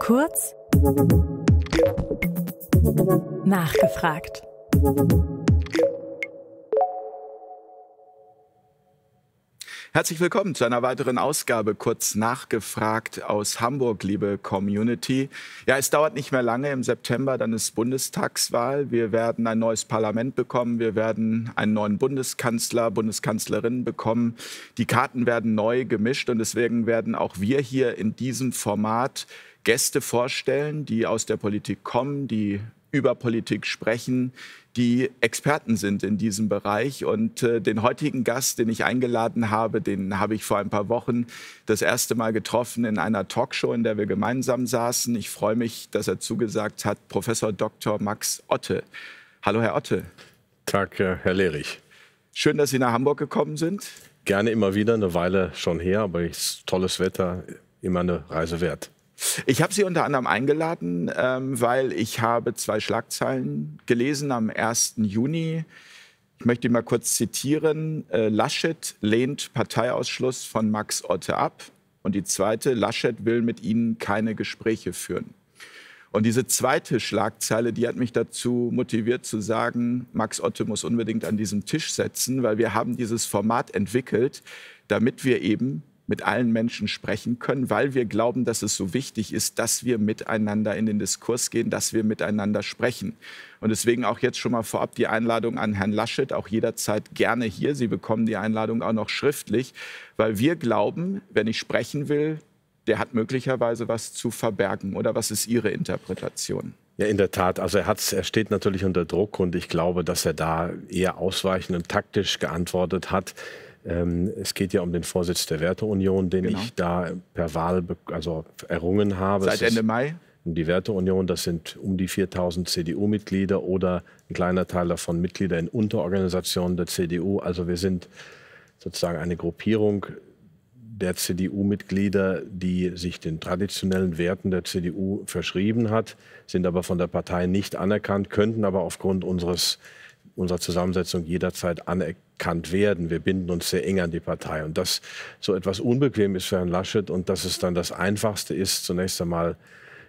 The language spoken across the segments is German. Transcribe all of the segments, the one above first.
Kurz nachgefragt. Herzlich willkommen zu einer weiteren Ausgabe kurz nachgefragt aus Hamburg, liebe Community. Ja, es dauert nicht mehr lange. Im September dann ist Bundestagswahl. Wir werden ein neues Parlament bekommen. Wir werden einen neuen Bundeskanzler, Bundeskanzlerin bekommen. Die Karten werden neu gemischt und deswegen werden auch wir hier in diesem Format Gäste vorstellen, die aus der Politik kommen, die über Politik sprechen, die Experten sind in diesem Bereich. Und äh, den heutigen Gast, den ich eingeladen habe, den habe ich vor ein paar Wochen das erste Mal getroffen in einer Talkshow, in der wir gemeinsam saßen. Ich freue mich, dass er zugesagt hat, Professor Dr. Max Otte. Hallo, Herr Otte. Tag, äh, Herr Lehrich. Schön, dass Sie nach Hamburg gekommen sind. Gerne immer wieder, eine Weile schon her, aber tolles Wetter, immer eine Reise wert. Ich habe sie unter anderem eingeladen, ähm, weil ich habe zwei Schlagzeilen gelesen am 1. Juni. Ich möchte mal kurz zitieren. Äh, Laschet lehnt Parteiausschluss von Max Otte ab. Und die zweite, Laschet will mit Ihnen keine Gespräche führen. Und diese zweite Schlagzeile, die hat mich dazu motiviert zu sagen, Max Otte muss unbedingt an diesem Tisch setzen, weil wir haben dieses Format entwickelt, damit wir eben mit allen Menschen sprechen können, weil wir glauben, dass es so wichtig ist, dass wir miteinander in den Diskurs gehen, dass wir miteinander sprechen. Und deswegen auch jetzt schon mal vorab die Einladung an Herrn Laschet, auch jederzeit gerne hier. Sie bekommen die Einladung auch noch schriftlich, weil wir glauben, wenn ich sprechen will, der hat möglicherweise was zu verbergen. Oder was ist Ihre Interpretation? Ja, in der Tat. Also er, hat's, er steht natürlich unter Druck und ich glaube, dass er da eher ausweichend und taktisch geantwortet hat. Ähm, es geht ja um den Vorsitz der Werteunion, den genau. ich da per Wahl also errungen habe. Seit Ende Mai? Die Werteunion, das sind um die 4000 CDU-Mitglieder oder ein kleiner Teil davon Mitglieder in Unterorganisationen der CDU. Also wir sind sozusagen eine Gruppierung der CDU-Mitglieder, die sich den traditionellen Werten der CDU verschrieben hat, sind aber von der Partei nicht anerkannt, könnten aber aufgrund unseres, unserer Zusammensetzung jederzeit anerkannt erkannt werden. Wir binden uns sehr eng an die Partei. Und dass so etwas unbequem ist für Herrn Laschet und dass es dann das Einfachste ist, zunächst einmal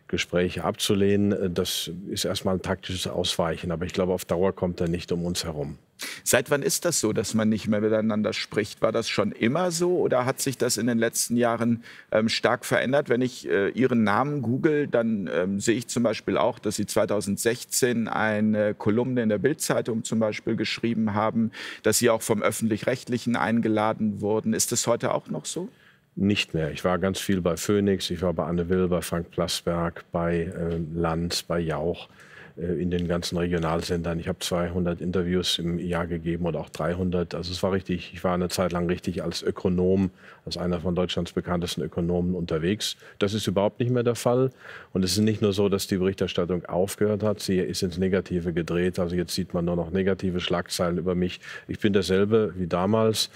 Gespräche abzulehnen, das ist erstmal ein taktisches Ausweichen. Aber ich glaube, auf Dauer kommt er nicht um uns herum. Seit wann ist das so, dass man nicht mehr miteinander spricht? War das schon immer so oder hat sich das in den letzten Jahren ähm, stark verändert? Wenn ich äh, Ihren Namen google, dann ähm, sehe ich zum Beispiel auch, dass Sie 2016 eine Kolumne in der Bildzeitung zum Beispiel geschrieben haben, dass Sie auch vom öffentlich-rechtlichen eingeladen wurden. Ist das heute auch noch so? Nicht mehr. Ich war ganz viel bei Phoenix, ich war bei Anne Will, bei Frank Plasberg, bei äh, Lanz, bei Jauch. Äh, in den ganzen Regionalsendern. Ich habe 200 Interviews im Jahr gegeben oder auch 300. Also es war richtig, ich war eine Zeit lang richtig als Ökonom, als einer von Deutschlands bekanntesten Ökonomen unterwegs. Das ist überhaupt nicht mehr der Fall. Und es ist nicht nur so, dass die Berichterstattung aufgehört hat, sie ist ins Negative gedreht. Also jetzt sieht man nur noch negative Schlagzeilen über mich. Ich bin derselbe wie damals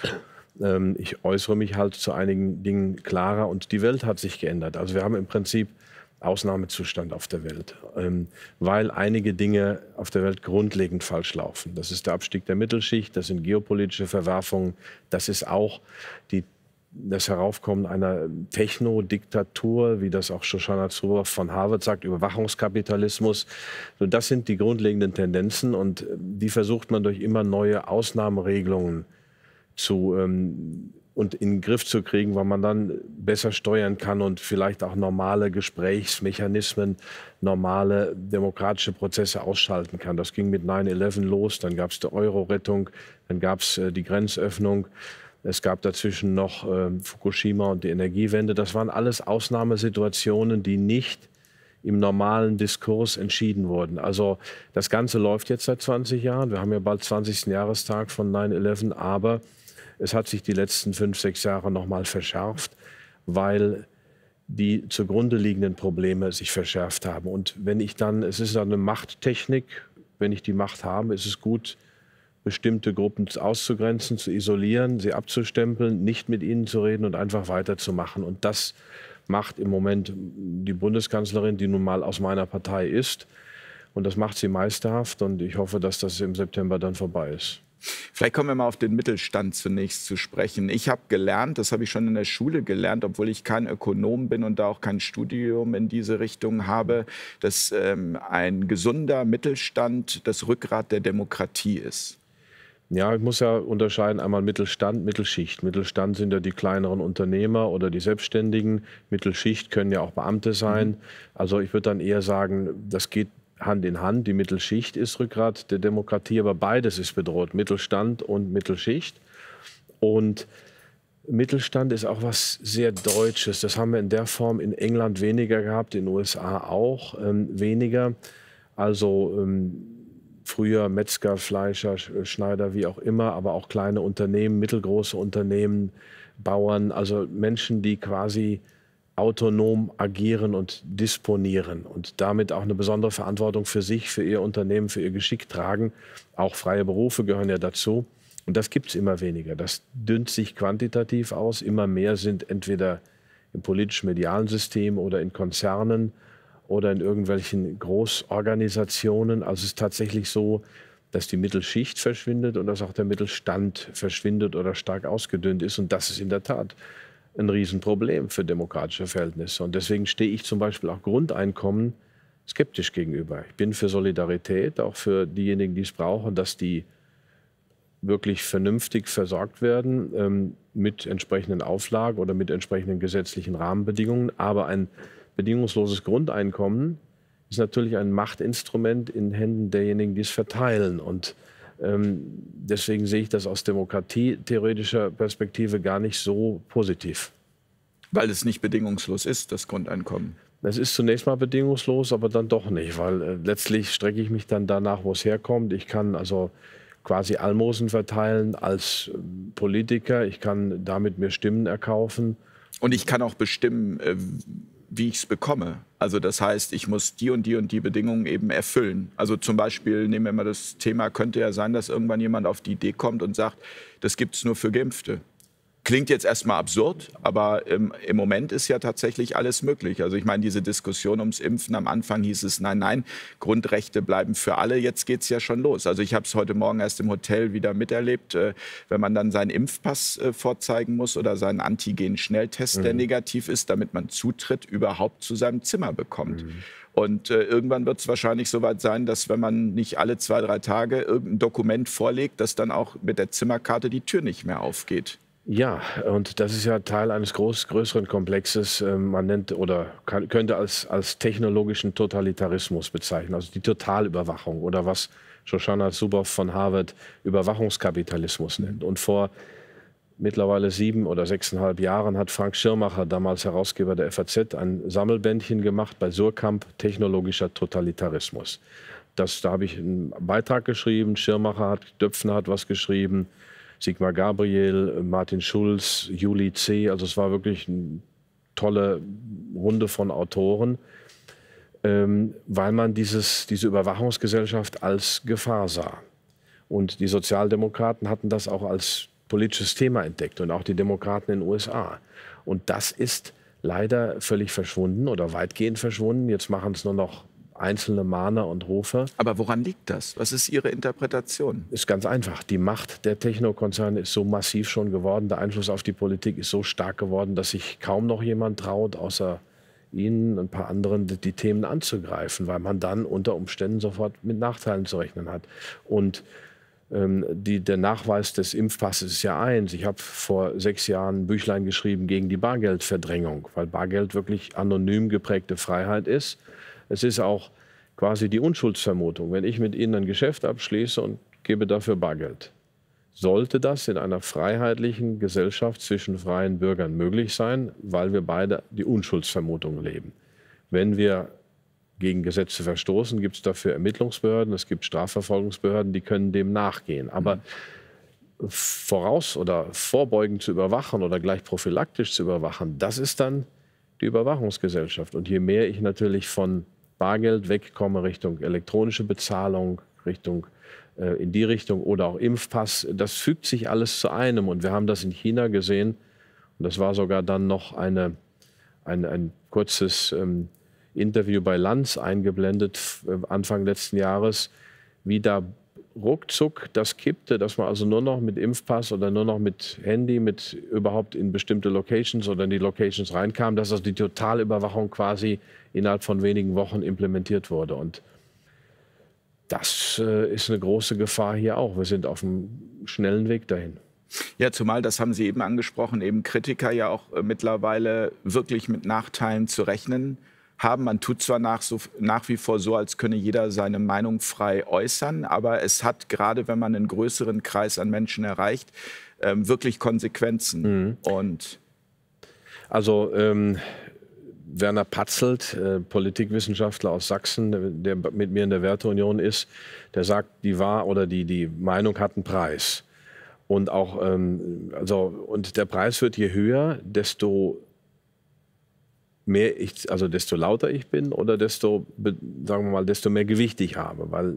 ähm, ich äußere mich halt zu einigen Dingen klarer und die Welt hat sich geändert. Also wir haben im Prinzip Ausnahmezustand auf der Welt, ähm, weil einige Dinge auf der Welt grundlegend falsch laufen. Das ist der Abstieg der Mittelschicht, das sind geopolitische Verwerfungen, das ist auch die, das Heraufkommen einer Techno-Diktatur, wie das auch Shoshana Zuboff von Harvard sagt, Überwachungskapitalismus. So, das sind die grundlegenden Tendenzen und ähm, die versucht man durch immer neue Ausnahmeregelungen zu ähm, und in den Griff zu kriegen, weil man dann besser steuern kann und vielleicht auch normale Gesprächsmechanismen, normale demokratische Prozesse ausschalten kann. Das ging mit 9-11 los, dann gab es die Euro-Rettung, dann gab es äh, die Grenzöffnung. Es gab dazwischen noch äh, Fukushima und die Energiewende. Das waren alles Ausnahmesituationen, die nicht im normalen Diskurs entschieden wurden. Also das Ganze läuft jetzt seit 20 Jahren. Wir haben ja bald 20. Jahrestag von 9-11, aber es hat sich die letzten fünf, sechs Jahre noch mal verschärft, weil die zugrunde liegenden Probleme sich verschärft haben. Und wenn ich dann, es ist eine Machttechnik, wenn ich die Macht habe, ist es gut, bestimmte Gruppen auszugrenzen, zu isolieren, sie abzustempeln, nicht mit ihnen zu reden und einfach weiterzumachen. Und das macht im Moment die Bundeskanzlerin, die nun mal aus meiner Partei ist. Und das macht sie meisterhaft und ich hoffe, dass das im September dann vorbei ist. Vielleicht kommen wir mal auf den Mittelstand zunächst zu sprechen. Ich habe gelernt, das habe ich schon in der Schule gelernt, obwohl ich kein Ökonom bin und da auch kein Studium in diese Richtung habe, dass ähm, ein gesunder Mittelstand das Rückgrat der Demokratie ist. Ja, ich muss ja unterscheiden einmal Mittelstand, Mittelschicht. Mittelstand sind ja die kleineren Unternehmer oder die Selbstständigen. Mittelschicht können ja auch Beamte sein. Mhm. Also ich würde dann eher sagen, das geht Hand in Hand. Die Mittelschicht ist Rückgrat der Demokratie, aber beides ist bedroht, Mittelstand und Mittelschicht. Und Mittelstand ist auch was sehr Deutsches. Das haben wir in der Form in England weniger gehabt, in den USA auch ähm, weniger. Also ähm, früher Metzger, Fleischer, äh, Schneider, wie auch immer, aber auch kleine Unternehmen, mittelgroße Unternehmen, Bauern, also Menschen, die quasi autonom agieren und disponieren und damit auch eine besondere Verantwortung für sich, für ihr Unternehmen, für ihr Geschick tragen. Auch freie Berufe gehören ja dazu. Und das gibt es immer weniger. Das dünnt sich quantitativ aus. Immer mehr sind entweder im politisch-medialen System oder in Konzernen oder in irgendwelchen Großorganisationen. Also es ist tatsächlich so, dass die Mittelschicht verschwindet und dass auch der Mittelstand verschwindet oder stark ausgedünnt ist. Und das ist in der Tat ein Riesenproblem für demokratische Verhältnisse. Und deswegen stehe ich zum Beispiel auch Grundeinkommen skeptisch gegenüber. Ich bin für Solidarität, auch für diejenigen, die es brauchen, dass die wirklich vernünftig versorgt werden ähm, mit entsprechenden Auflagen oder mit entsprechenden gesetzlichen Rahmenbedingungen. Aber ein bedingungsloses Grundeinkommen ist natürlich ein Machtinstrument in Händen derjenigen, die es verteilen. Und ähm, deswegen sehe ich das aus demokratietheoretischer Perspektive gar nicht so positiv. Weil es nicht bedingungslos ist, das Grundeinkommen. Es ist zunächst mal bedingungslos, aber dann doch nicht, weil äh, letztlich strecke ich mich dann danach, wo es herkommt. Ich kann also quasi Almosen verteilen als ähm, Politiker, ich kann damit mir Stimmen erkaufen. Und ich kann auch bestimmen, äh, wie ich es bekomme. Also das heißt, ich muss die und die und die Bedingungen eben erfüllen. Also zum Beispiel nehmen wir mal das Thema, könnte ja sein, dass irgendwann jemand auf die Idee kommt und sagt, das gibt es nur für Geimpfte. Klingt jetzt erstmal absurd, aber im, ähm, im, Moment ist ja tatsächlich alles möglich. Also ich meine, diese Diskussion ums Impfen, am Anfang hieß es, nein, nein, Grundrechte bleiben für alle, jetzt geht es ja schon los. Also ich habe es heute Morgen erst im Hotel wieder miterlebt, äh, wenn man dann seinen Impfpass äh, vorzeigen muss oder seinen Antigen-Schnelltest, mhm. der negativ ist, damit man Zutritt überhaupt zu seinem Zimmer bekommt. Mhm. Und äh, irgendwann wird es wahrscheinlich soweit sein, dass wenn man nicht alle zwei, drei Tage irgendein Dokument vorlegt, dass dann auch mit der Zimmerkarte die Tür nicht mehr aufgeht. Ja, und das ist ja Teil eines groß, größeren Komplexes. Ähm, man nennt oder kann, könnte als, als technologischen Totalitarismus bezeichnen, also die Totalüberwachung oder was Shoshana Zuboff von Harvard Überwachungskapitalismus nennt. Und vor mittlerweile sieben oder sechseinhalb Jahren hat Frank Schirmacher, damals Herausgeber der FAZ, ein Sammelbändchen gemacht bei Surkamp Technologischer Totalitarismus. Das, da habe ich einen Beitrag geschrieben, Schirmacher hat, Döpfner hat was geschrieben, Sigmar Gabriel, Martin Schulz, Juli C. Also es war wirklich eine tolle Runde von Autoren, ähm, weil man dieses, diese Überwachungsgesellschaft als Gefahr sah. Und die Sozialdemokraten hatten das auch als politisches Thema entdeckt und auch die Demokraten in den USA. Und das ist leider völlig verschwunden oder weitgehend verschwunden. Jetzt machen es nur noch einzelne Mahner und Rufe. Aber woran liegt das? Was ist Ihre Interpretation? Ist ganz einfach. Die Macht der Technokonzerne ist so massiv schon geworden, der Einfluss auf die Politik ist so stark geworden, dass sich kaum noch jemand traut, außer Ihnen und ein paar anderen die, die Themen anzugreifen, weil man dann unter Umständen sofort mit Nachteilen zu rechnen hat. Und ähm, die, der Nachweis des Impfpasses ist ja eins. Ich habe vor sechs Jahren ein Büchlein geschrieben gegen die Bargeldverdrängung, weil Bargeld wirklich anonym geprägte Freiheit ist es ist auch quasi die Unschuldsvermutung. Wenn ich mit Ihnen ein Geschäft abschließe und gebe dafür Bargeld, sollte das in einer freiheitlichen Gesellschaft zwischen freien Bürgern möglich sein, weil wir beide die Unschuldsvermutung leben. Wenn wir gegen Gesetze verstoßen, gibt es dafür Ermittlungsbehörden, es gibt Strafverfolgungsbehörden, die können dem nachgehen. Aber mhm. voraus oder vorbeugend zu überwachen oder gleich prophylaktisch zu überwachen, das ist dann die Überwachungsgesellschaft. Und je mehr ich natürlich von Bargeld wegkomme, Richtung elektronische Bezahlung, Richtung äh, in die Richtung oder auch Impfpass. Das fügt sich alles zu einem. Und wir haben das in China gesehen. Und das war sogar dann noch eine, ein, ein kurzes ähm, Interview bei Lanz eingeblendet, äh, Anfang letzten Jahres, wie da ruckzuck das kippte, dass man also nur noch mit Impfpass oder nur noch mit Handy, mit überhaupt in bestimmte Locations oder in die Locations reinkam, dass also die Totalüberwachung quasi innerhalb von wenigen Wochen implementiert wurde. Und das äh, ist eine große Gefahr hier auch. Wir sind auf einem schnellen Weg dahin. Ja, zumal, das haben Sie eben angesprochen, eben Kritiker ja auch äh, mittlerweile wirklich mit Nachteilen zu rechnen haben. Man tut zwar nach, so, nach wie vor so, als könne jeder seine Meinung frei äußern, aber es hat gerade, wenn man einen größeren Kreis an Menschen erreicht, ähm, wirklich Konsequenzen. Mhm. Und also ähm, Werner Patzelt, äh, Politikwissenschaftler aus Sachsen, der mit mir in der Werteunion ist, der sagt, die war oder die, die Meinung hat einen Preis. Und auch, ähm, also, und der Preis wird je höher, desto mehr ich, also desto lauter ich bin oder desto, sagen wir mal, desto mehr Gewicht ich habe. Weil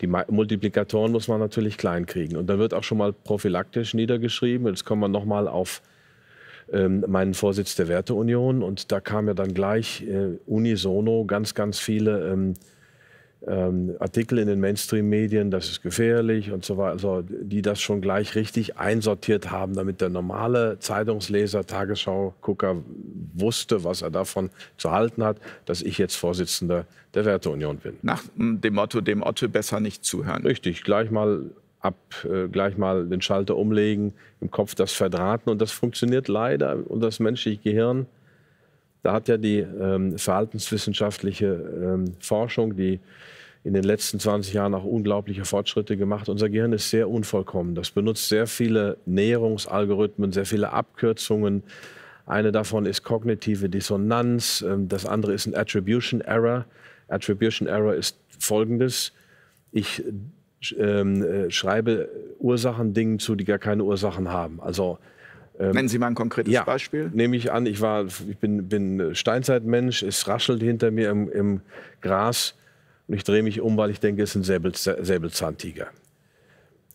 die Multiplikatoren muss man natürlich klein kriegen. Und dann wird auch schon mal prophylaktisch niedergeschrieben. Jetzt kommen wir nochmal auf ähm, meinen Vorsitz der Werteunion. Und da kamen ja dann gleich äh, unisono ganz, ganz viele ähm, ähm, Artikel in den Mainstream-Medien, das ist gefährlich und so weiter, also die das schon gleich richtig einsortiert haben, damit der normale Zeitungsleser, Tagesschau-Gucker wusste, was er davon zu halten hat, dass ich jetzt Vorsitzender der Werteunion bin. Nach hm, dem Motto, dem Otto besser nicht zuhören. Richtig, gleich mal ab, äh, gleich mal den Schalter umlegen, im Kopf das verdrahten. Und das funktioniert leider. Und das menschliche Gehirn, da hat ja die ähm, verhaltenswissenschaftliche ähm, Forschung, die in den letzten 20 Jahren auch unglaubliche Fortschritte gemacht. Unser Gehirn ist sehr unvollkommen. Das benutzt sehr viele Näherungsalgorithmen, sehr viele Abkürzungen. Eine davon ist kognitive Dissonanz, ähm, das andere ist ein Attribution Error. Attribution Error ist folgendes. Ich ähm, äh, schreibe Ursachen Ursachendingen zu, die gar keine Ursachen haben. Also ähm, Nennen Sie mal ein konkretes ja, Beispiel. Nehme ich an, ich, war, ich bin, bin Steinzeitmensch, es raschelt hinter mir im, im, Gras und ich drehe mich um, weil ich denke, es ist ein Säbel, Säbelzahntiger.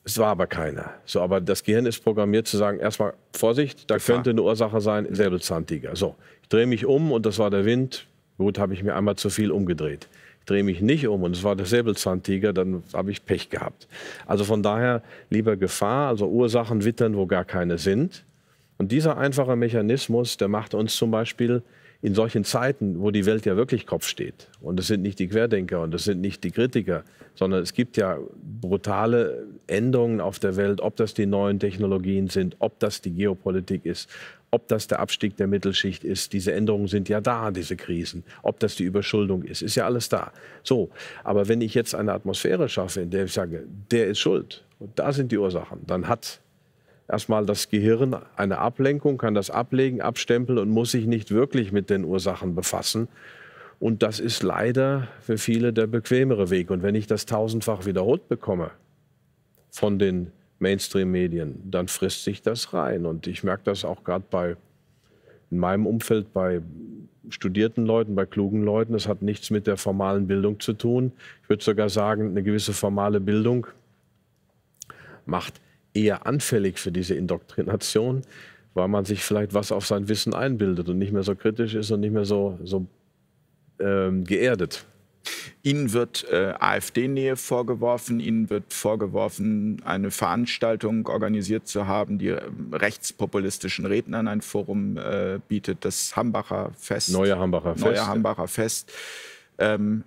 Es war aber keiner. So, aber das Gehirn ist programmiert zu sagen, erstmal Vorsicht, da Gefahr. könnte eine Ursache sein, Säbelzahntiger. So, ich drehe mich um und das war der Wind. Gut, habe ich mir einmal zu viel umgedreht drehe mich nicht um und es war der Säbelzahntiger, dann habe ich Pech gehabt. Also von daher lieber Gefahr, also Ursachen wittern, wo gar keine sind. Und dieser einfache Mechanismus, der macht uns zum Beispiel in solchen Zeiten, wo die Welt ja wirklich Kopf steht, und es sind nicht die Querdenker und es sind nicht die Kritiker, sondern es gibt ja brutale Änderungen auf der Welt, ob das die neuen Technologien sind, ob das die Geopolitik ist, ob das der Abstieg der Mittelschicht ist. Diese Änderungen sind ja da, diese Krisen. Ob das die Überschuldung ist, ist ja alles da. So, aber wenn ich jetzt eine Atmosphäre schaffe, in der ich sage, der ist schuld und da sind die Ursachen, dann hat erstmal das Gehirn eine Ablenkung, kann das ablegen, abstempeln und muss sich nicht wirklich mit den Ursachen befassen. Und das ist leider für viele der bequemere Weg. Und wenn ich das tausendfach wiederholt bekomme von den Mainstream-Medien, dann frisst sich das rein. Und ich merke das auch gerade bei, in meinem Umfeld, bei studierten Leuten, bei klugen Leuten. Das hat nichts mit der formalen Bildung zu tun. Ich würde sogar sagen, eine gewisse formale Bildung macht eher anfällig für diese Indoktrination, weil man sich vielleicht was auf sein Wissen einbildet und nicht mehr so kritisch ist und nicht mehr so, so ähm, geerdet. Ihnen wird äh, AfD-Nähe vorgeworfen, Ihnen wird vorgeworfen, eine Veranstaltung organisiert zu haben, die ähm, rechtspopulistischen Rednern ein Forum äh, bietet, das Hambacher Fest. Neue Hambacher Fest. Neue Hambacher Fest. Ähm,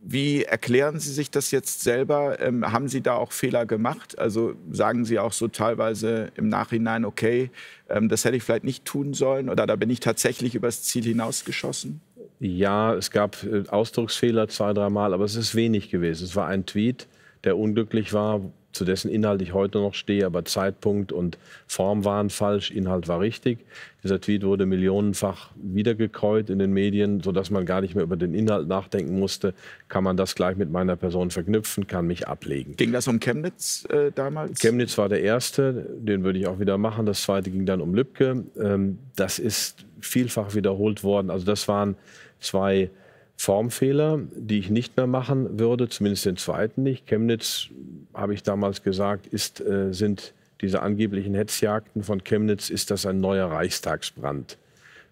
wie erklären Sie sich das jetzt selber? Ähm, haben Sie da auch Fehler gemacht? Also sagen Sie auch so teilweise im Nachhinein, okay, ähm, das hätte ich vielleicht nicht tun sollen oder da bin ich tatsächlich übers Ziel hinausgeschossen? Ja, es gab äh, Ausdrucksfehler zwei, dreimal, aber es ist wenig gewesen. Es war ein Tweet, der unglücklich war, zu dessen Inhalt ich heute noch stehe, aber Zeitpunkt und Form waren falsch, Inhalt war richtig. Dieser Tweet wurde millionenfach wiedergekreut in den Medien, sodass man gar nicht mehr über den Inhalt nachdenken musste. Kann man das gleich mit meiner Person verknüpfen, kann mich ablegen. Ging das um Chemnitz äh, damals? Chemnitz war der erste, den würde ich auch wieder machen. Das zweite ging dann um Lübcke. Ähm, das ist vielfach wiederholt worden. Also das waren zwei Formfehler, die ich nicht mehr machen würde, zumindest den zweiten nicht. Chemnitz, habe ich damals gesagt, ist, äh, sind diese angeblichen Hetzjagden von Chemnitz, ist das ein neuer Reichstagsbrand.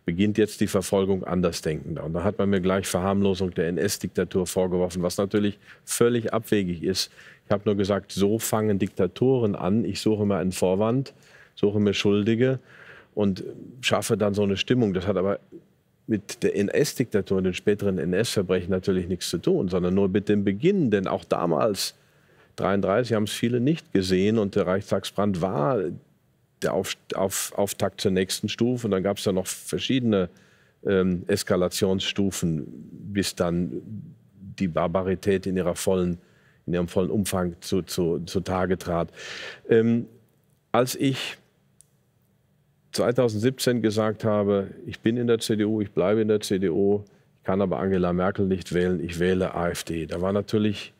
Beginnt jetzt die Verfolgung Andersdenkender. Und da hat man mir gleich Verharmlosung der NS-Diktatur vorgeworfen, was natürlich völlig abwegig ist. Ich habe nur gesagt, so fangen Diktatoren an. Ich suche mir einen Vorwand, suche mir Schuldige und schaffe dann so eine Stimmung. Das hat aber mit der NS-Diktatur und den späteren NS-Verbrechen natürlich nichts zu tun, sondern nur mit dem Beginn. Denn auch damals, 1933, haben es viele nicht gesehen und der Reichstagsbrand war der auf, auf, Auftakt zur nächsten Stufe. Und dann gab es ja noch verschiedene ähm, Eskalationsstufen, bis dann die Barbarität in, ihrer vollen, in ihrem vollen Umfang zu, zu, zutage trat. Ähm, als ich 2017 gesagt habe, ich bin in der CDU, ich bleibe in der CDU, ich kann aber Angela Merkel nicht wählen, ich wähle AfD. Da war natürlich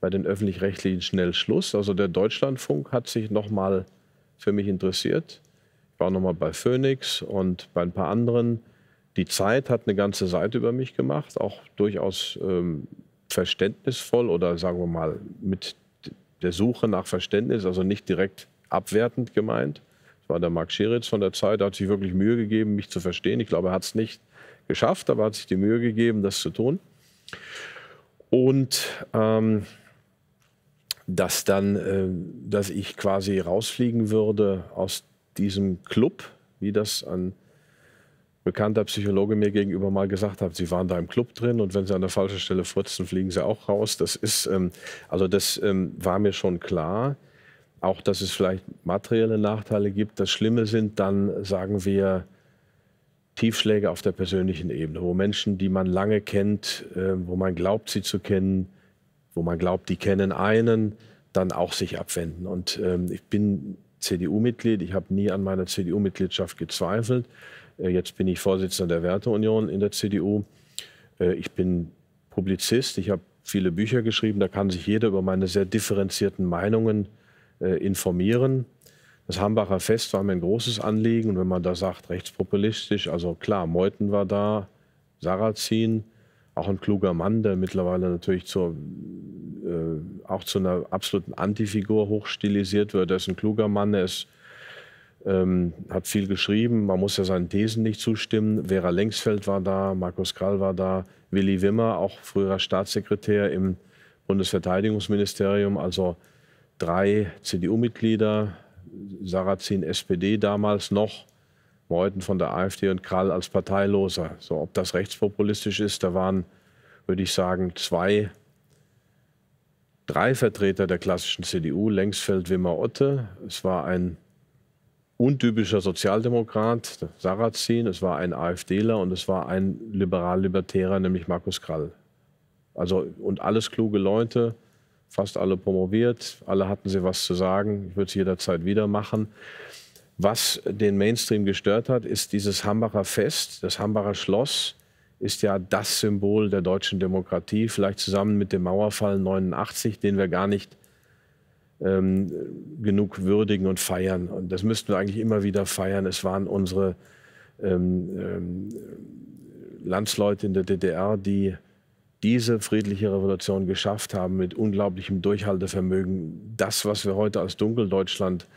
bei den öffentlich-rechtlichen schnell Schluss. Also der Deutschlandfunk hat sich nochmal für mich interessiert. Ich war nochmal bei Phoenix und bei ein paar anderen. Die Zeit hat eine ganze Seite über mich gemacht, auch durchaus ähm, verständnisvoll oder sagen wir mal mit der Suche nach Verständnis, also nicht direkt abwertend gemeint. Das war der Marc Scheritz von der Zeit, der hat sich wirklich Mühe gegeben, mich zu verstehen. Ich glaube, er hat es nicht geschafft, aber hat sich die Mühe gegeben, das zu tun. Und ähm, dass dann, äh, dass ich quasi rausfliegen würde aus diesem Club, wie das ein bekannter Psychologe mir gegenüber mal gesagt hat, sie waren da im Club drin und wenn sie an der falschen Stelle furzen, fliegen sie auch raus. Das ist, ähm, also das ähm, war mir schon klar auch, dass es vielleicht materielle Nachteile gibt. Das Schlimme sind dann, sagen wir, Tiefschläge auf der persönlichen Ebene, wo Menschen, die man lange kennt, ähm, wo man glaubt, sie zu kennen, wo man glaubt, die kennen einen, dann auch sich abwenden. Und ähm, ich bin CDU-Mitglied, ich habe nie an meiner CDU-Mitgliedschaft gezweifelt. Äh, jetzt bin ich Vorsitzender der Werteunion in der CDU. Äh, ich bin Publizist, ich habe viele Bücher geschrieben, da kann sich jeder über meine sehr differenzierten Meinungen äh, äh, informieren. Das Hambacher Fest war mir ein großes Anliegen. Und wenn man da sagt, rechtspopulistisch, also klar, Meuthen war da, Sarrazin, auch ein kluger Mann, der mittlerweile natürlich zur, äh, auch zu einer absoluten Antifigur hochstilisiert wird. Er ist ein kluger Mann, er ist, ähm, hat viel geschrieben, man muss ja seinen Thesen nicht zustimmen. Vera Lengsfeld war da, Markus Krall war da, Willi Wimmer, auch früherer Staatssekretär im Bundesverteidigungsministerium. Also drei CDU-Mitglieder, Sarrazin SPD damals noch, Meuthen von der AfD und Krall als Parteiloser. So, ob das rechtspopulistisch ist, da waren, würde ich sagen, zwei, drei Vertreter der klassischen CDU, Längsfeld, Wimmer, Otte. Es war ein untypischer Sozialdemokrat, Sarrazin, es war ein AfDler und es war ein liberal-libertärer, nämlich Markus Krall. Also, und alles kluge Leute, fast alle promoviert, alle hatten sie was zu sagen, ich würde es jederzeit wieder machen. Was den Mainstream gestört hat, ist dieses Hambacher Fest, das Hambacher Schloss ist ja das Symbol der deutschen Demokratie, vielleicht zusammen mit dem Mauerfall 89, den wir gar nicht ähm, genug würdigen und feiern. Und das müssten wir eigentlich immer wieder feiern. Es waren unsere ähm, ähm, Landsleute in der DDR, die diese friedliche Revolution geschafft haben mit unglaublichem Durchhaltevermögen, das, was wir heute als Dunkeldeutschland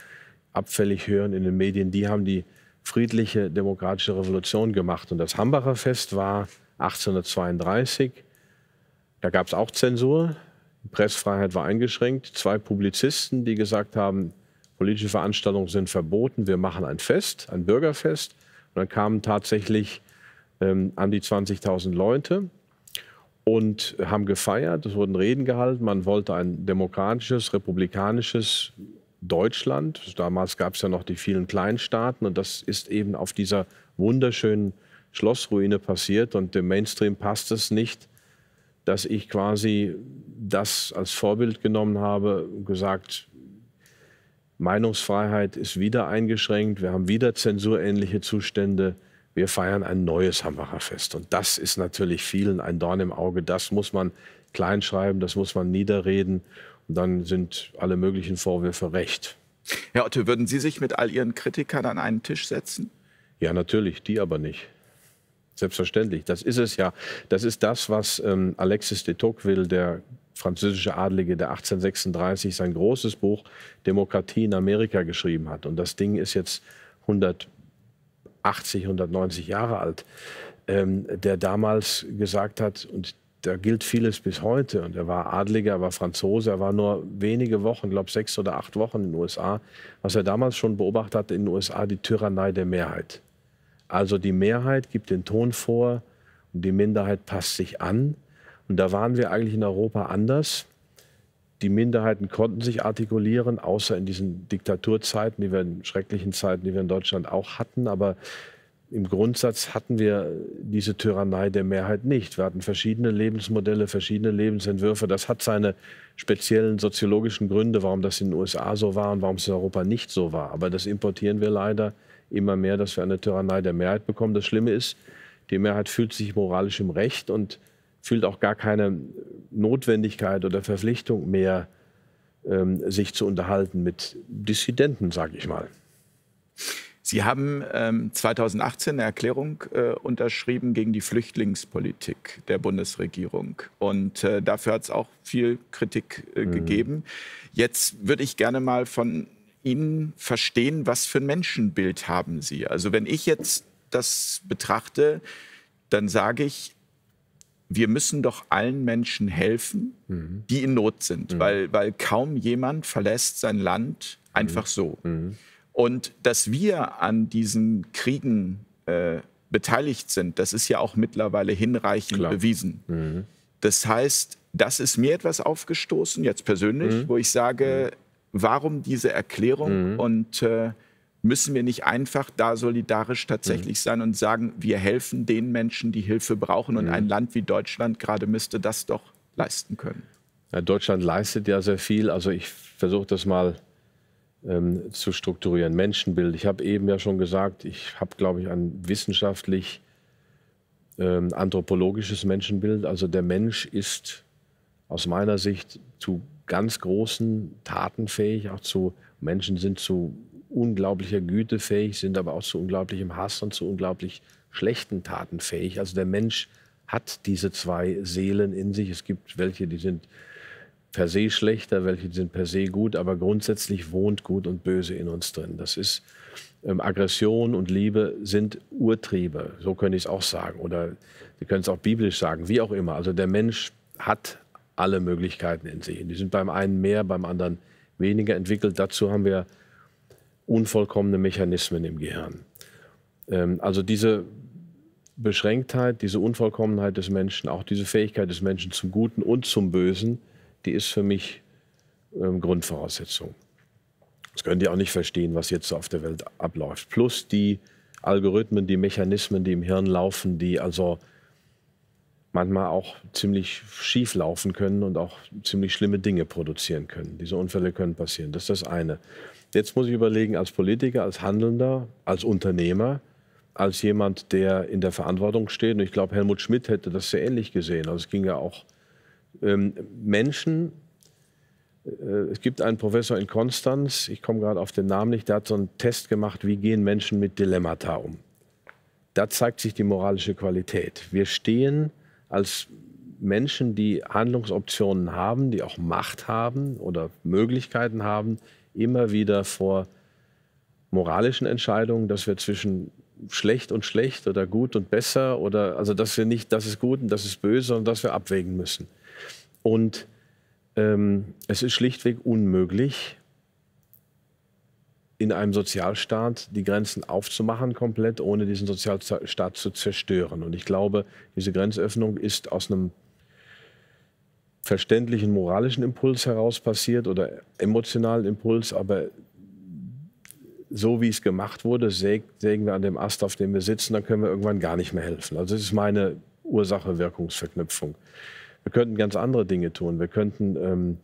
abfällig hören in den Medien, die haben die friedliche demokratische Revolution gemacht. Und das Hambacher Fest war 1832. Da gab es auch Zensur. Die Pressfreiheit war eingeschränkt. Zwei Publizisten, die gesagt haben, politische Veranstaltungen sind verboten, wir machen ein Fest, ein Bürgerfest. Und dann kamen tatsächlich ähm, an die 20.000 Leute und haben gefeiert, es wurden Reden gehalten, man wollte ein demokratisches, republikanisches Deutschland. Damals gab es ja noch die vielen Kleinstaaten und das ist eben auf dieser wunderschönen Schlossruine passiert und dem Mainstream passt es nicht, dass ich quasi das als Vorbild genommen habe und gesagt, Meinungsfreiheit ist wieder eingeschränkt, wir haben wieder zensurähnliche Zustände wir feiern ein neues Hambacher Fest. Und das ist natürlich vielen ein Dorn im Auge. Das muss man kleinschreiben, das muss man niederreden. Und dann sind alle möglichen Vorwürfe recht. Herr Otte, würden Sie sich mit all Ihren Kritikern an einen Tisch setzen? Ja, natürlich, die aber nicht. Selbstverständlich, das ist es ja. Das ist das, was ähm, Alexis de Tocqueville, der französische Adlige, der 1836 sein großes Buch Demokratie in Amerika geschrieben hat. Und das Ding ist jetzt 100 180, 190 Jahre alt, ähm, der damals gesagt hat, und da gilt vieles bis heute, und er war Adliger, er war Franzose, er war nur wenige Wochen, glaube sechs oder acht Wochen in den USA, was er damals schon beobachtet hat in den USA, die Tyrannei der Mehrheit. Also die Mehrheit gibt den Ton vor und die Minderheit passt sich an. Und da waren wir eigentlich in Europa anders die Minderheiten konnten sich artikulieren, außer in diesen Diktaturzeiten, die wir in schrecklichen Zeiten, die wir in Deutschland auch hatten. Aber im Grundsatz hatten wir diese Tyrannei der Mehrheit nicht. Wir hatten verschiedene Lebensmodelle, verschiedene Lebensentwürfe. Das hat seine speziellen soziologischen Gründe, warum das in den USA so war und warum es in Europa nicht so war. Aber das importieren wir leider immer mehr, dass wir eine Tyrannei der Mehrheit bekommen. Das Schlimme ist, die Mehrheit fühlt sich moralisch im Recht und fühlt auch gar keine Notwendigkeit oder Verpflichtung mehr, ähm, sich zu unterhalten mit Dissidenten, sage ich mal. Sie haben ähm, 2018 eine Erklärung äh, unterschrieben gegen die Flüchtlingspolitik der Bundesregierung. Und äh, dafür hat es auch viel Kritik äh, mhm. gegeben. Jetzt würde ich gerne mal von Ihnen verstehen, was für ein Menschenbild haben Sie. Also wenn ich jetzt das betrachte, dann sage ich, wir müssen doch allen Menschen helfen, mhm. die in Not sind, mhm. weil, weil kaum jemand verlässt sein Land mhm. einfach so. Mhm. Und dass wir an diesen Kriegen äh, beteiligt sind, das ist ja auch mittlerweile hinreichend Klar. bewiesen. Mhm. Das heißt, das ist mir etwas aufgestoßen, jetzt persönlich, wo ich sage, warum diese Erklärung und äh, müssen wir nicht einfach da solidarisch tatsächlich mhm. sein und sagen, wir helfen den Menschen, die Hilfe brauchen. Und mhm. ein Land wie Deutschland gerade müsste das doch leisten können. Ja, Deutschland leistet ja sehr viel. Also ich versuche das mal ähm, zu strukturieren. Menschenbild. Ich habe eben ja schon gesagt, ich habe, glaube ich, ein wissenschaftlich ähm, anthropologisches Menschenbild. Also der Mensch ist aus meiner Sicht zu ganz großen Taten fähig, auch zu Menschen sind zu unglaublicher Güte fähig, sind aber auch zu unglaublichem Hass und zu unglaublich schlechten Taten fähig. Also der Mensch hat diese zwei Seelen in sich. Es gibt welche, die sind per se schlechter, welche sind per se gut, aber grundsätzlich wohnt Gut und Böse in uns drin. Das ist ähm, Aggression und Liebe sind Urtriebe, so könnte ich es auch sagen. Oder Sie können es auch biblisch sagen, wie auch immer. Also der Mensch hat alle Möglichkeiten in sich. Und die sind beim einen mehr, beim anderen weniger entwickelt. Dazu haben wir unvollkommene Mechanismen im Gehirn. Ähm, also diese Beschränktheit, diese Unvollkommenheit des Menschen, auch diese Fähigkeit des Menschen zum Guten und zum Bösen, die ist für mich ähm, Grundvoraussetzung. Das könnt ihr auch nicht verstehen, was jetzt so auf der Welt abläuft. Plus die Algorithmen, die Mechanismen, die im Hirn laufen, die also manchmal auch ziemlich schief laufen können und auch ziemlich schlimme Dinge produzieren können. Diese Unfälle können passieren. Das ist das eine. Jetzt muss ich überlegen, als Politiker, als Handelnder, als Unternehmer, als jemand, der in der Verantwortung steht. Und ich glaube, Helmut Schmidt hätte das sehr ähnlich gesehen. Also es ging ja auch ähm, Menschen. Äh, es gibt einen Professor in Konstanz, ich komme gerade auf den Namen nicht, der hat so einen Test gemacht, wie gehen Menschen mit Dilemmata um. Da zeigt sich die moralische Qualität. Wir stehen als Menschen, die Handlungsoptionen haben, die auch Macht haben oder Möglichkeiten haben, immer wieder vor moralischen Entscheidungen, dass wir zwischen schlecht und schlecht oder gut und besser oder also dass wir nicht, das ist gut und das ist böse, sondern dass wir abwägen müssen. Und ähm, es ist schlichtweg unmöglich, in einem Sozialstaat die Grenzen aufzumachen komplett, ohne diesen Sozialstaat zu zerstören. Und ich glaube, diese Grenzöffnung ist aus einem verständlichen moralischen Impuls heraus passiert oder emotionalen Impuls, aber so wie es gemacht wurde, sägen wir an dem Ast, auf dem wir sitzen, dann können wir irgendwann gar nicht mehr helfen. Also das ist meine Ursache-Wirkungsverknüpfung. Wir könnten ganz andere Dinge tun. Wir könnten ähm,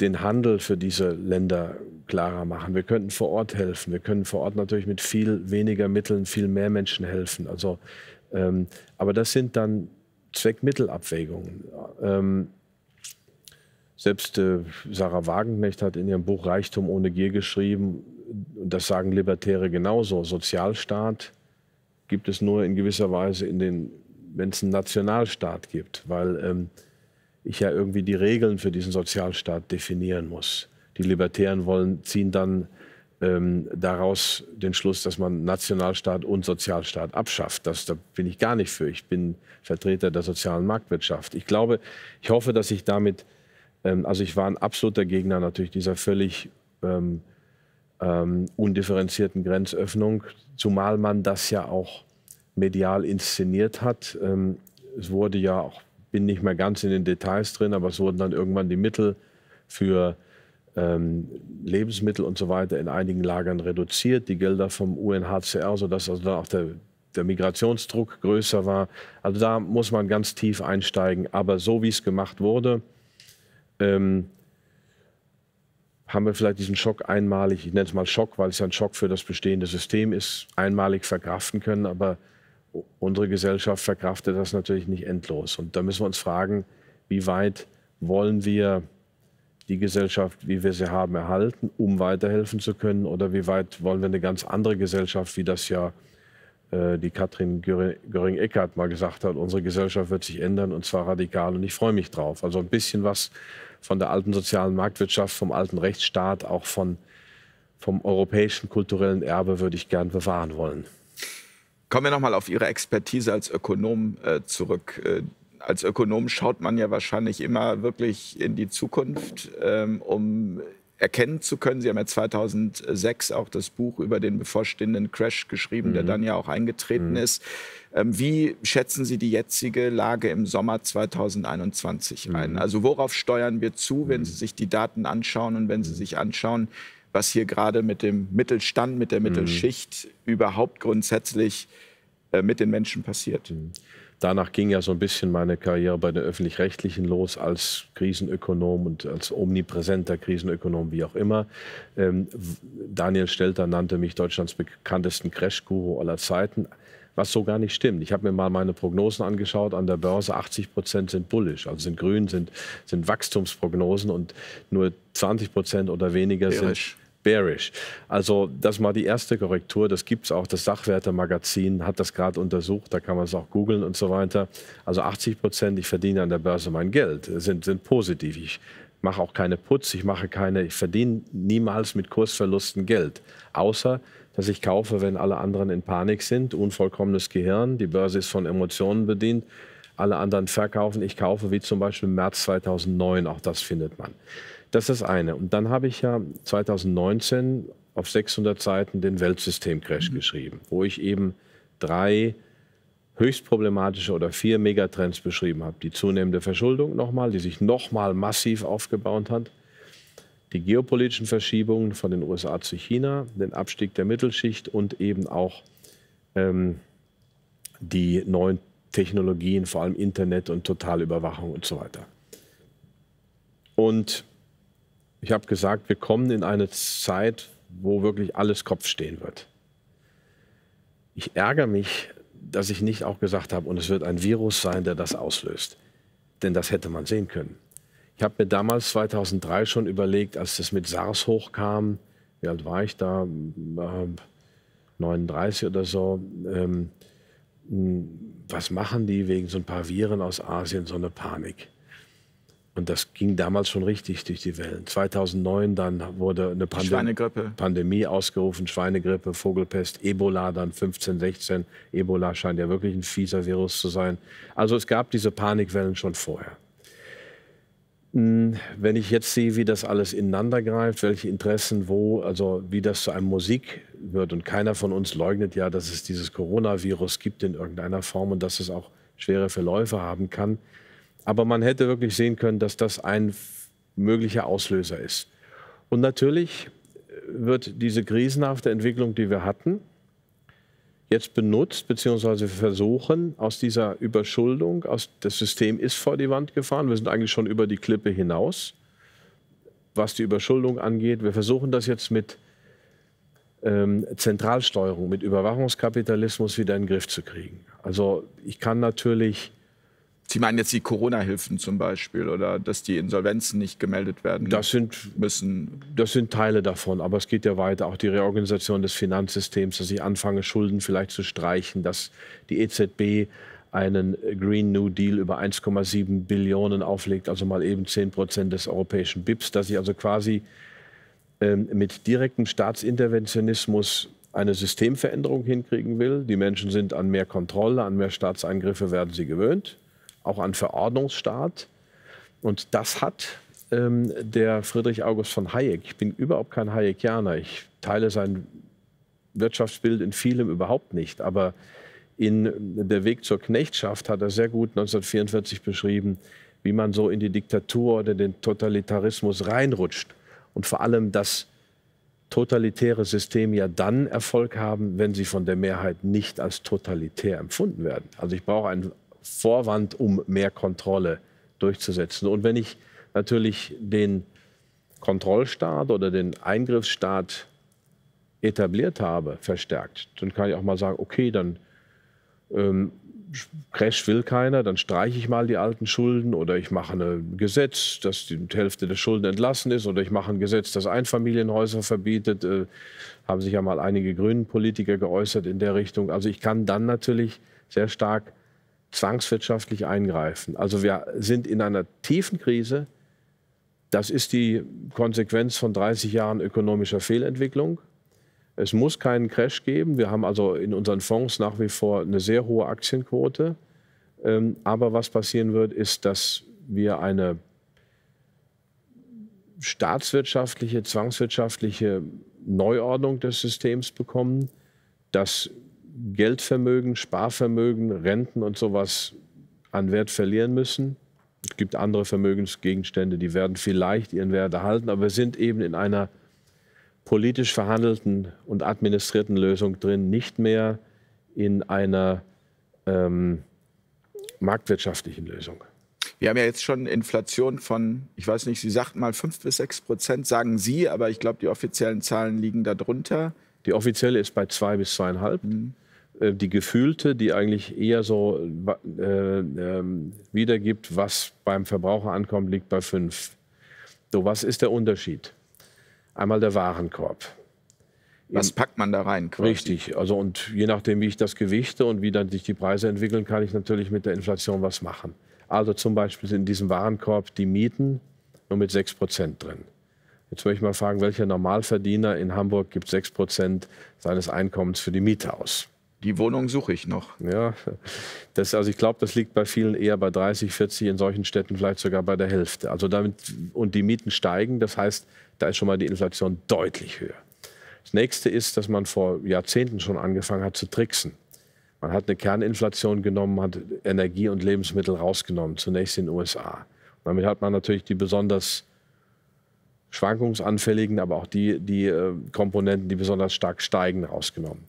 den Handel für diese Länder klarer machen. Wir könnten vor Ort helfen. Wir können vor Ort natürlich mit viel weniger Mitteln viel mehr Menschen helfen. Also, ähm, aber das sind dann Zweckmittelabwägungen. Ähm, selbst äh, Sarah Wagenknecht hat in ihrem Buch Reichtum ohne Gier geschrieben, und das sagen Libertäre genauso, Sozialstaat gibt es nur in gewisser Weise in den, wenn es einen Nationalstaat gibt, weil ähm, ich ja irgendwie die Regeln für diesen Sozialstaat definieren muss. Die Libertären wollen, ziehen dann ähm, daraus den Schluss, dass man Nationalstaat und Sozialstaat abschafft. Das, da bin ich gar nicht für. Ich bin Vertreter der sozialen Marktwirtschaft. Ich glaube, ich hoffe, dass ich damit, ähm, also ich war ein absoluter Gegner natürlich dieser völlig ähm, ähm undifferenzierten Grenzöffnung, zumal man das ja auch medial inszeniert hat. Ähm, es wurde ja auch, bin nicht mehr ganz in den Details drin, aber es wurden dann irgendwann die Mittel für ähm, Lebensmittel und so weiter in einigen Lagern reduziert, die Gelder vom UNHCR, sodass also dann auch der, der Migrationsdruck größer war. Also da muss man ganz tief einsteigen. Aber so wie es gemacht wurde, ähm, haben wir vielleicht diesen Schock einmalig, ich nenne es mal Schock, weil es ja ein Schock für das bestehende System ist, einmalig verkraften können. Aber unsere Gesellschaft verkraftet das natürlich nicht endlos. Und da müssen wir uns fragen, wie weit wollen wir die Gesellschaft, wie wir sie haben, erhalten, um weiterhelfen zu können? Oder wie weit wollen wir eine ganz andere Gesellschaft, wie das ja äh, die Katrin Göring-Eckardt mal gesagt hat, unsere Gesellschaft wird sich ändern und zwar radikal und ich freue mich drauf. Also ein bisschen was von der alten sozialen Marktwirtschaft, vom alten Rechtsstaat, auch von, vom europäischen kulturellen Erbe würde ich gern bewahren wollen. Kommen wir nochmal auf Ihre Expertise als Ökonom äh, zurück. Äh, als Ökonom schaut man ja wahrscheinlich immer wirklich in die Zukunft, ähm, um erkennen zu können. Sie haben ja 2006 auch das Buch über den bevorstehenden Crash geschrieben, mhm. der dann ja auch eingetreten mhm. ist. Ähm, wie schätzen Sie die jetzige Lage im Sommer 2021 mhm. ein? Also worauf steuern wir zu, wenn mhm. Sie sich die Daten anschauen und wenn Sie mhm. sich anschauen, was hier gerade mit dem Mittelstand, mit der mhm. Mittelschicht überhaupt grundsätzlich äh, mit den Menschen passiert? Danach ging ja so ein bisschen meine Karriere bei den Öffentlich-Rechtlichen los, als Krisenökonom und als omnipräsenter Krisenökonom, wie auch immer. Ähm, Daniel Stelter nannte mich Deutschlands bekanntesten Crash-Guru aller Zeiten, was so gar nicht stimmt. Ich habe mir mal meine Prognosen angeschaut an der Börse. 80 Prozent sind bullisch, also sind grün, sind, sind Wachstumsprognosen und nur 20 Prozent oder weniger sind, bearish. Also das war die erste Korrektur. Das gibt es auch. Das sachwerte hat das gerade untersucht. Da kann man es auch googeln und so weiter. Also 80 Prozent, ich verdiene an der Börse mein Geld, sind, sind positiv. Ich mache auch keine Putz, ich mache keine, ich verdiene niemals mit Kursverlusten Geld. Außer, dass ich kaufe, wenn alle anderen in Panik sind, unvollkommenes Gehirn, die Börse ist von Emotionen bedient, alle anderen verkaufen, ich kaufe, wie zum Beispiel im März 2009, auch das findet man. Das ist das eine. Und dann habe ich ja 2019 auf 600 Seiten den Weltsystemcrash mhm. geschrieben, wo ich eben drei höchst problematische oder vier Megatrends beschrieben habe. Die zunehmende Verschuldung nochmal, die sich nochmal massiv aufgebaut hat. Die geopolitischen Verschiebungen von den USA zu China, den Abstieg der Mittelschicht und eben auch ähm, die neuen Technologien, vor allem Internet und Totalüberwachung und so weiter. Und ich habe gesagt, wir kommen in eine Zeit, wo wirklich alles Kopf stehen wird. Ich ärgere mich, dass ich nicht auch gesagt habe, und es wird ein Virus sein, der das auslöst. Denn das hätte man sehen können. Ich habe mir damals 2003 schon überlegt, als das mit SARS hochkam, wie alt war ich da? 39 ähm, oder so. Ähm, was machen die wegen so ein paar Viren aus Asien, so eine Panik? Und das ging damals schon richtig durch die Wellen. 2009 dann wurde eine Pandem Pandemie ausgerufen, Schweinegrippe, Vogelpest, Ebola dann 15, 16. Ebola scheint ja wirklich ein fieser Virus zu sein. Also es gab diese Panikwellen schon vorher. Hm, wenn ich jetzt sehe, wie das alles ineinander greift, welche Interessen wo, also wie das zu einem Musik wird und keiner von uns leugnet ja, dass es dieses Coronavirus gibt in irgendeiner Form und dass es auch schwere Verläufe haben kann, aber man hätte wirklich sehen können, dass das ein möglicher Auslöser ist. Und natürlich äh, wird diese krisenhafte Entwicklung, die wir hatten, jetzt benutzt, beziehungsweise versuchen, aus dieser Überschuldung, aus, das System ist vor die Wand gefahren, wir sind eigentlich schon über die Klippe hinaus, was die Überschuldung angeht. Wir versuchen das jetzt mit ähm, Zentralsteuerung, mit Überwachungskapitalismus wieder in den Griff zu kriegen. Also ich kann natürlich Sie meinen jetzt die Corona-Hilfen zum Beispiel oder dass die Insolvenzen nicht gemeldet werden das sind, müssen? Das sind Teile davon, aber es geht ja weiter. Auch die Reorganisation des Finanzsystems, dass ich anfange, Schulden vielleicht zu streichen, dass die EZB einen Green New Deal über 1,7 Billionen auflegt, also mal eben 10 Prozent des europäischen BIPs, dass ich also quasi ähm, mit direktem Staatsinterventionismus eine Systemveränderung hinkriegen will. Die Menschen sind an mehr Kontrolle, an mehr Staatsangriffe werden sie gewöhnt auch an Verordnungsstaat. Und das hat ähm, der Friedrich August von Hayek. Ich bin überhaupt kein Hayekianer. Ich teile sein Wirtschaftsbild in vielem überhaupt nicht. Aber in Der Weg zur Knechtschaft hat er sehr gut 1944 beschrieben, wie man so in die Diktatur oder den Totalitarismus reinrutscht. Und vor allem, dass totalitäre Systeme ja dann Erfolg haben, wenn sie von der Mehrheit nicht als totalitär empfunden werden. Also ich brauche ein Vorwand, um mehr Kontrolle durchzusetzen. Und wenn ich natürlich den Kontrollstaat oder den Eingriffsstaat etabliert habe, verstärkt, dann kann ich auch mal sagen, okay, dann ähm, Crash will keiner, dann streiche ich mal die alten Schulden oder ich mache ein Gesetz, dass die Hälfte der Schulden entlassen ist oder ich mache ein Gesetz, das Einfamilienhäuser verbietet. Äh, haben sich ja mal einige grünen Politiker geäußert in der Richtung. Also ich kann dann natürlich sehr stark zwangswirtschaftlich eingreifen. Also wir sind in einer tiefen Krise. Das ist die Konsequenz von 30 Jahren ökonomischer Fehlentwicklung. Es muss keinen Crash geben. Wir haben also in unseren Fonds nach wie vor eine sehr hohe Aktienquote. Ähm, aber was passieren wird, ist, dass wir eine staatswirtschaftliche, zwangswirtschaftliche Neuordnung des Systems bekommen, dass Geldvermögen, Sparvermögen, Renten und sowas an Wert verlieren müssen. Es gibt andere Vermögensgegenstände, die werden vielleicht ihren Wert erhalten, aber wir sind eben in einer politisch verhandelten und administrierten Lösung drin, nicht mehr in einer ähm, marktwirtschaftlichen Lösung. Wir haben ja jetzt schon Inflation von, ich weiß nicht, Sie sagten mal 5 bis 6 Prozent, sagen Sie, aber ich glaube, die offiziellen Zahlen liegen darunter. Die offizielle ist bei zwei bis zweieinhalb. Mhm. Äh, die gefühlte, die eigentlich eher so äh, äh, wiedergibt, was beim Verbraucher ankommt, liegt bei fünf. So, was ist der Unterschied? Einmal der Warenkorb. Was packt man da rein? Quasi? Richtig. Also und je nachdem, wie ich das gewichte und wie dann sich die Preise entwickeln, kann ich natürlich mit der Inflation was machen. Also zum Beispiel sind in diesem Warenkorb die Mieten nur mit 6% drin. Jetzt möchte ich mal fragen, welcher Normalverdiener in Hamburg gibt 6% seines Einkommens für die Miete aus? Die Wohnung suche ich noch. Ja, das, also ich glaube, das liegt bei vielen eher bei 30, 40, in solchen Städten vielleicht sogar bei der Hälfte. Also damit, und die Mieten steigen, das heißt, da ist schon mal die Inflation deutlich höher. Das nächste ist, dass man vor Jahrzehnten schon angefangen hat zu tricksen. Man hat eine Kerninflation genommen, hat Energie und Lebensmittel rausgenommen, zunächst in den USA. damit hat man natürlich die besonders schwankungsanfälligen, aber auch die, die äh, Komponenten, die besonders stark steigen, rausgenommen.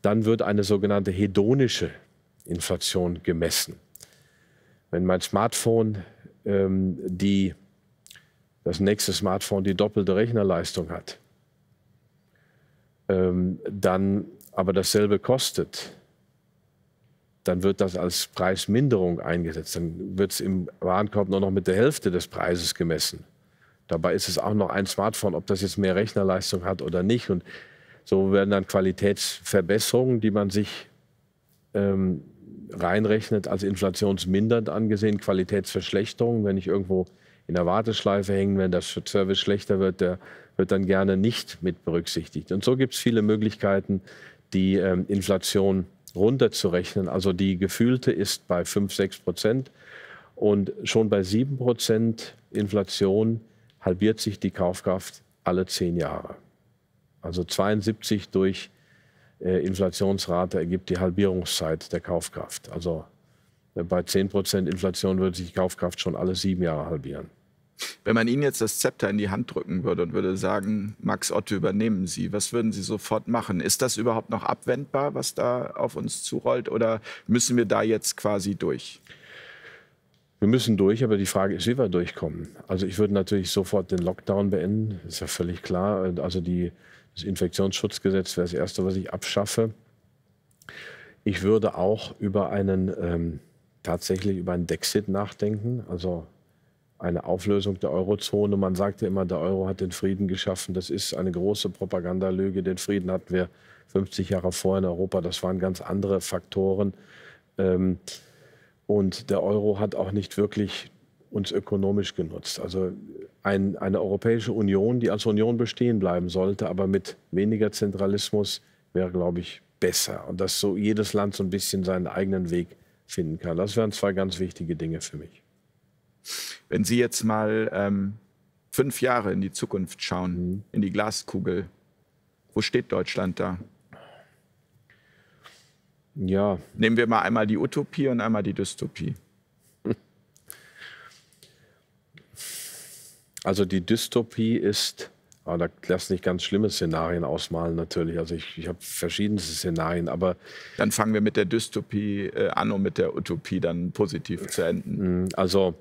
Dann wird eine sogenannte hedonische Inflation gemessen. Wenn mein Smartphone ähm, die, das nächste Smartphone die doppelte Rechnerleistung hat, ähm, dann aber dasselbe kostet, dann wird das als Preisminderung eingesetzt. Dann wird es im Warenkorb nur noch mit der Hälfte des Preises gemessen. Dabei ist es auch noch ein Smartphone, ob das jetzt mehr Rechnerleistung hat oder nicht. Und so werden dann Qualitätsverbesserungen, die man sich ähm, reinrechnet, als inflationsmindernd angesehen, Qualitätsverschlechterungen. Wenn ich irgendwo in der Warteschleife hängen, wenn der Service schlechter wird, der wird dann gerne nicht mit berücksichtigt. Und so gibt es viele Möglichkeiten, die ähm, Inflation runterzurechnen. Also die gefühlte ist bei 5, 6 Prozent. Und schon bei 7 Prozent Inflation halbiert sich die Kaufkraft alle zehn Jahre. Also 72 durch äh, Inflationsrate ergibt die Halbierungszeit der Kaufkraft. Also äh, bei 10% Inflation würde sich die Kaufkraft schon alle sieben Jahre halbieren. Wenn man Ihnen jetzt das Zepter in die Hand drücken würde und würde sagen, Max Otte, übernehmen Sie, was würden Sie sofort machen? Ist das überhaupt noch abwendbar, was da auf uns zurollt, oder müssen wir da jetzt quasi durch? Wir müssen durch, aber die Frage ist, wie wir durchkommen. Also ich würde natürlich sofort den Lockdown beenden, ist ja völlig klar. Also die, das Infektionsschutzgesetz wäre das Erste, was ich abschaffe. Ich würde auch über einen, ähm, tatsächlich über einen Dexit nachdenken, also eine Auflösung der Eurozone. Man sagt ja immer, der Euro hat den Frieden geschaffen. Das ist eine große Propagandalüge. Den Frieden hatten wir 50 Jahre vorher in Europa. Das waren ganz andere Faktoren. Ähm, und der Euro hat auch nicht wirklich uns ökonomisch genutzt. Also ein, eine Europäische Union, die als Union bestehen bleiben sollte, aber mit weniger Zentralismus wäre, glaube ich, besser. Und dass so jedes Land so ein bisschen seinen eigenen Weg finden kann. Das wären zwei ganz wichtige Dinge für mich. Wenn Sie jetzt mal ähm, fünf Jahre in die Zukunft schauen, mhm. in die Glaskugel, wo steht Deutschland da? Ja. Nehmen wir mal einmal die Utopie und einmal die Dystopie. Also die Dystopie ist, oh, da lässt nicht ganz schlimme Szenarien ausmalen natürlich. Also ich, ich habe verschiedenste Szenarien, aber. Dann fangen wir mit der Dystopie äh, an, um mit der Utopie dann positiv zu enden. Mm, also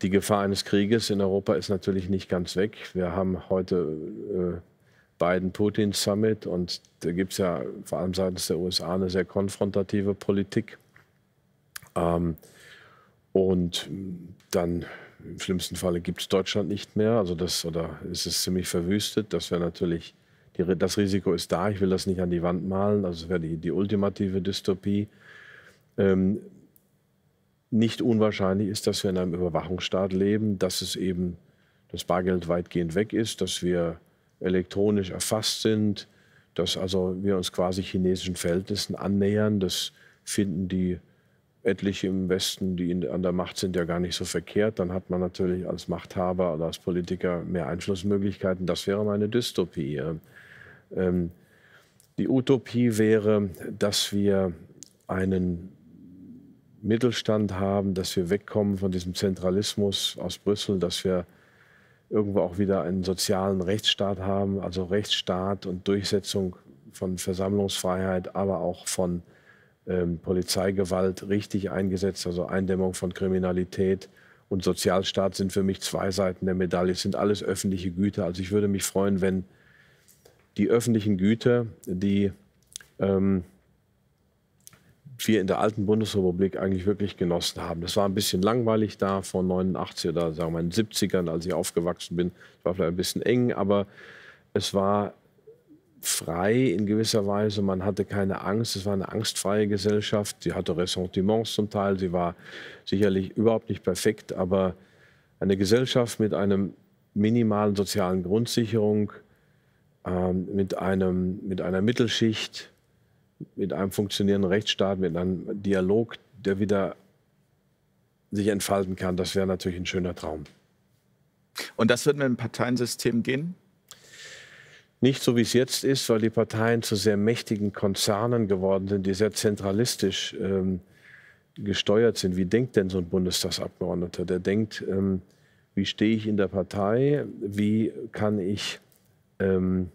die Gefahr eines Krieges in Europa ist natürlich nicht ganz weg. Wir haben heute. Äh, Biden-Putin-Summit und da gibt es ja vor allem seitens der USA eine sehr konfrontative Politik. Ähm, und dann im schlimmsten Falle gibt es Deutschland nicht mehr, also das oder ist es ziemlich verwüstet. Das wäre natürlich die, das Risiko ist da. Ich will das nicht an die Wand malen. Also wäre die, die ultimative Dystopie. Ähm, nicht unwahrscheinlich ist, dass wir in einem Überwachungsstaat leben, dass es eben das Bargeld weitgehend weg ist, dass wir elektronisch erfasst sind, dass also wir uns quasi chinesischen Verhältnissen annähern. Das finden die etliche im Westen, die in, an der Macht sind, ja gar nicht so verkehrt. Dann hat man natürlich als Machthaber oder als Politiker mehr Einflussmöglichkeiten. Das wäre meine Dystopie. Ähm, die Utopie wäre, dass wir einen Mittelstand haben, dass wir wegkommen von diesem Zentralismus aus Brüssel, dass wir irgendwo auch wieder einen sozialen Rechtsstaat haben, also Rechtsstaat und Durchsetzung von Versammlungsfreiheit, aber auch von ähm, Polizeigewalt richtig eingesetzt, also Eindämmung von Kriminalität und Sozialstaat sind für mich zwei Seiten der Medaille. Es sind alles öffentliche Güter. Also ich würde mich freuen, wenn die öffentlichen Güter, die ähm, wir in der alten Bundesrepublik eigentlich wirklich genossen haben. Das war ein bisschen langweilig da vor 89 oder sagen wir in den 70ern, als ich aufgewachsen bin. Es war vielleicht ein bisschen eng, aber es war frei in gewisser Weise. Man hatte keine Angst. Es war eine angstfreie Gesellschaft. Sie hatte Ressentiments zum Teil. Sie war sicherlich überhaupt nicht perfekt, aber eine Gesellschaft mit einem minimalen sozialen Grundsicherung, ähm, mit, einem, mit einer Mittelschicht, mit einem funktionierenden Rechtsstaat, mit einem Dialog, der wieder sich entfalten kann, das wäre natürlich ein schöner Traum. Und das wird mit dem Parteiensystem gehen? Nicht so, wie es jetzt ist, weil die Parteien zu sehr mächtigen Konzernen geworden sind, die sehr zentralistisch ähm, gesteuert sind. Wie denkt denn so ein Bundestagsabgeordneter? Der denkt, ähm, wie stehe ich in der Partei? Wie kann ich ähm,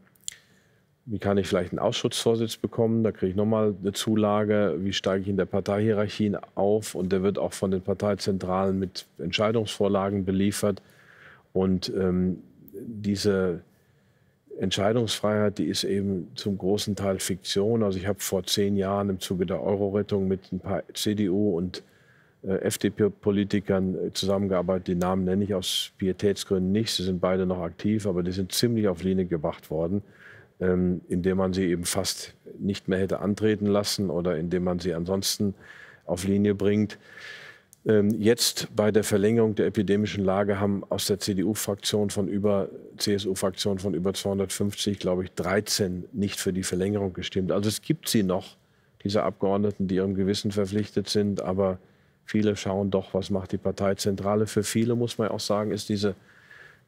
wie kann ich vielleicht einen Ausschussvorsitz bekommen, da kriege ich nochmal eine Zulage, wie steige ich in der Parteihierarchie auf und der wird auch von den Parteizentralen mit Entscheidungsvorlagen beliefert. Und ähm, diese Entscheidungsfreiheit, die ist eben zum großen Teil Fiktion. Also ich habe vor zehn Jahren im Zuge der Euro-Rettung mit ein paar CDU und äh, FDP-Politikern äh, zusammengearbeitet. Die Namen nenne ich aus Pietätsgründen nicht. Sie sind beide noch aktiv, aber die sind ziemlich auf Linie gebracht worden ähm, indem man sie eben fast nicht mehr hätte antreten lassen oder indem man sie ansonsten auf Linie bringt. Ähm, jetzt bei der Verlängerung der epidemischen Lage haben aus der CDU-Fraktion von über, CSU-Fraktion von über 250, glaube ich, 13 nicht für die Verlängerung gestimmt. Also es gibt sie noch, diese Abgeordneten, die ihrem Gewissen verpflichtet sind, aber viele schauen doch, was macht die Parteizentrale. Für viele, muss man auch sagen, ist diese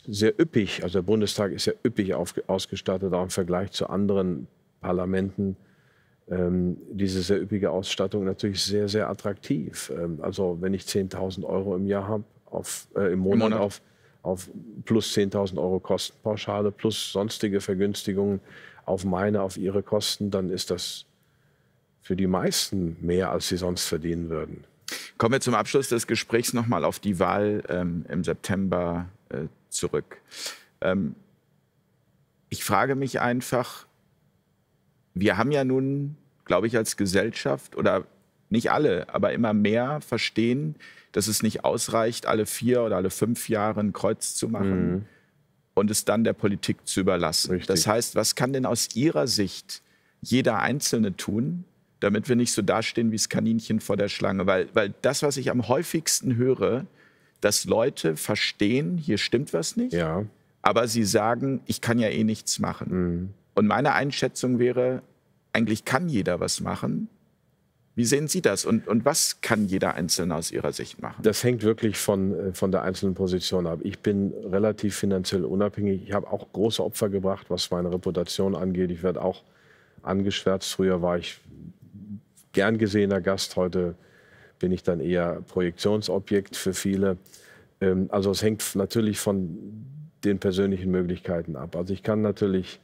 sehr üppig, also der Bundestag ist sehr üppig auf, ausgestattet, auch im Vergleich zu anderen Parlamenten. Ähm, diese sehr üppige Ausstattung natürlich sehr, sehr attraktiv. Ähm, also wenn ich 10.000 Euro im Jahr habe, äh, im, Monat, Im Monat. Auf, auf plus 10.000 Euro Kostenpauschale, plus sonstige Vergünstigungen auf meine, auf ihre Kosten, dann ist das für die meisten mehr, als sie sonst verdienen würden. Kommen wir zum Abschluss des Gesprächs nochmal auf die Wahl ähm, im September äh, zurück. Ähm, ich frage mich einfach, wir haben ja nun, glaube ich, als Gesellschaft oder nicht alle, aber immer mehr verstehen, dass es nicht ausreicht, alle vier oder alle fünf Jahre ein Kreuz zu machen mhm. und es dann der Politik zu überlassen. Richtig. Das heißt, was kann denn aus Ihrer Sicht jeder Einzelne tun, damit wir nicht so dastehen wie das Kaninchen vor der Schlange? Weil, weil das, was ich am häufigsten höre, dass Leute verstehen, hier stimmt was nicht, ja. aber sie sagen, ich kann ja eh nichts machen. Mhm. Und meine Einschätzung wäre, eigentlich kann jeder was machen. Wie sehen Sie das und, und was kann jeder Einzelne aus Ihrer Sicht machen? Das hängt wirklich von, äh, von der einzelnen Position ab. Ich bin relativ finanziell unabhängig. Ich habe auch große Opfer gebracht, was meine Reputation angeht. Ich werde auch angeschwärzt. Früher war ich gern gesehener Gast, heute bin ich dann eher Projektionsobjekt für viele. Ähm, also es hängt natürlich von den persönlichen Möglichkeiten ab. Also ich kann natürlich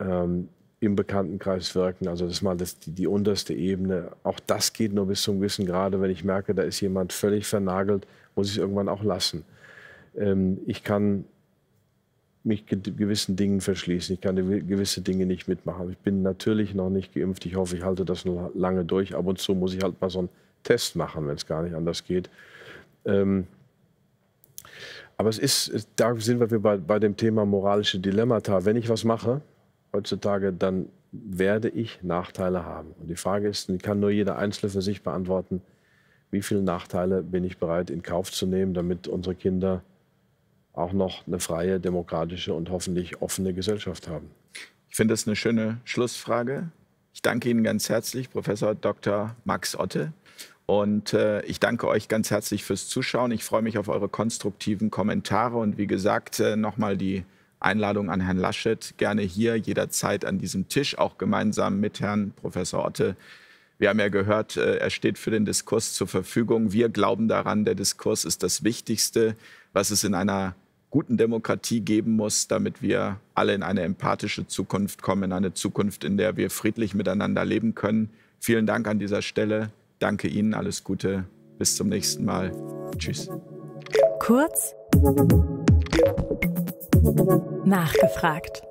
ähm, im Bekanntenkreis wirken, also das ist mal das, die, die, unterste Ebene. Auch das geht nur bis zum Wissen, gerade Wenn ich merke, da ist jemand völlig vernagelt, muss ich es irgendwann auch lassen. Ähm, ich kann mich gewissen Dingen verschließen. Ich kann gewisse Dinge nicht mitmachen. Ich bin natürlich noch nicht geimpft. Ich hoffe, ich halte das noch lange durch. Ab und zu muss ich halt mal so einen Test machen, wenn es gar nicht anders geht. Ähm aber es ist, da sind wir bei, bei dem Thema moralische Dilemmata. Wenn ich was mache heutzutage, dann werde ich Nachteile haben. Und die Frage ist, die kann nur jeder Einzelne für sich beantworten, wie viele Nachteile bin ich bereit in Kauf zu nehmen, damit unsere Kinder auch noch eine freie, demokratische und hoffentlich offene Gesellschaft haben. Ich finde das eine schöne Schlussfrage. Ich danke Ihnen ganz herzlich, Professor Dr. Max Otte. Und äh, ich danke euch ganz herzlich fürs Zuschauen. Ich freue mich auf eure konstruktiven Kommentare. Und wie gesagt, äh, nochmal die Einladung an Herrn Laschet. Gerne hier jederzeit an diesem Tisch, auch gemeinsam mit Herrn Professor Otte. Wir haben ja gehört, äh, er steht für den Diskurs zur Verfügung. Wir glauben daran, der Diskurs ist das Wichtigste, was es in einer guten Demokratie geben muss, damit wir alle in eine empathische Zukunft kommen, in eine Zukunft, in der wir friedlich miteinander leben können. Vielen Dank an dieser Stelle. Danke Ihnen, alles Gute. Bis zum nächsten Mal. Tschüss. Kurz nachgefragt.